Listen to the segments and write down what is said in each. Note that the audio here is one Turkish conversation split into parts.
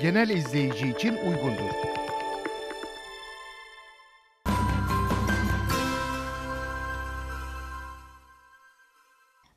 genel izleyici için uygundur.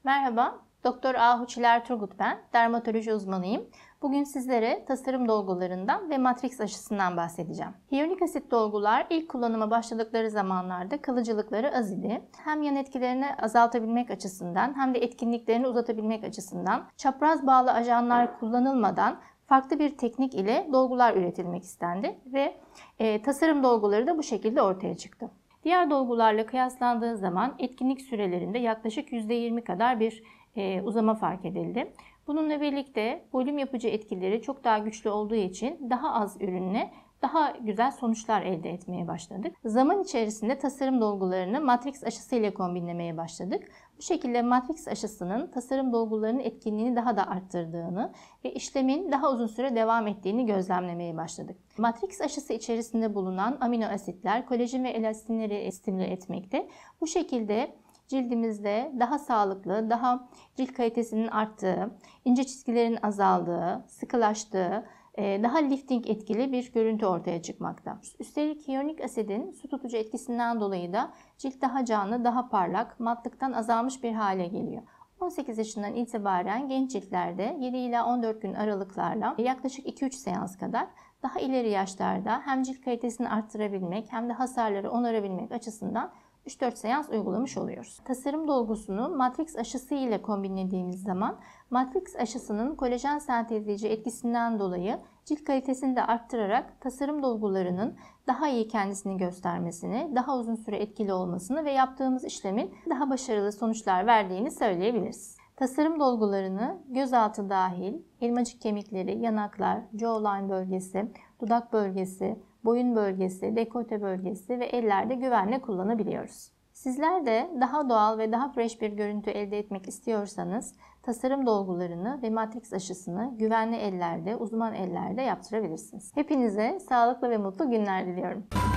Merhaba, Doktor Ahuçiler Turgut ben, dermatoloji uzmanıyım. Bugün sizlere tasarım dolgularından ve matrix aşısından bahsedeceğim. Hyaluronik asit dolgular ilk kullanıma başladıkları zamanlarda kalıcılıkları az idi. Hem yan etkilerini azaltabilmek açısından hem de etkinliklerini uzatabilmek açısından çapraz bağlı ajanlar kullanılmadan farklı bir teknik ile dolgular üretilmek istendi ve e, tasarım dolguları da bu şekilde ortaya çıktı. Diğer dolgularla kıyaslandığı zaman etkinlik sürelerinde yaklaşık %20 kadar bir e, uzama fark edildi. Bununla birlikte volüm yapıcı etkileri çok daha güçlü olduğu için daha az ürünle daha güzel sonuçlar elde etmeye başladık. Zaman içerisinde tasarım dolgularını matris aşısı ile kombinlemeye başladık. Bu şekilde matris aşısının tasarım dolgularının etkinliğini daha da arttırdığını ve işlemin daha uzun süre devam ettiğini gözlemlemeye başladık. Matris aşısı içerisinde bulunan amino asitler kolajin ve elastinleri stimüle etmekte. Bu şekilde cildimizde daha sağlıklı, daha cilt kalitesinin arttığı, ince çizgilerin azaldığı, sıkılaştığı, e, daha lifting etkili bir görüntü ortaya çıkmakta. Üstelik hyaluronik asidin su tutucu etkisinden dolayı da cilt daha canlı, daha parlak, matlıktan azalmış bir hale geliyor. 18 yaşından itibaren genç ciltlerde 7 ila 14 gün aralıklarla yaklaşık 2-3 seans kadar daha ileri yaşlarda hem cilt kalitesini arttırabilmek hem de hasarları onarabilmek açısından 3-4 seans uygulamış oluyoruz. Tasarım dolgusunu matrix aşısı ile kombinlediğimiz zaman matrix aşısının kolajen sentezleyici etkisinden dolayı cilt kalitesini de arttırarak tasarım dolgularının daha iyi kendisini göstermesini, daha uzun süre etkili olmasını ve yaptığımız işlemin daha başarılı sonuçlar verdiğini söyleyebiliriz. Tasarım dolgularını gözaltı dahil elmacık kemikleri, yanaklar, jawline bölgesi, dudak bölgesi, boyun bölgesi, dekolte bölgesi ve ellerde güvenle kullanabiliyoruz. Sizler de daha doğal ve daha fresh bir görüntü elde etmek istiyorsanız tasarım dolgularını ve matrix aşısını güvenli ellerde, uzman ellerde yaptırabilirsiniz. Hepinize sağlıklı ve mutlu günler diliyorum.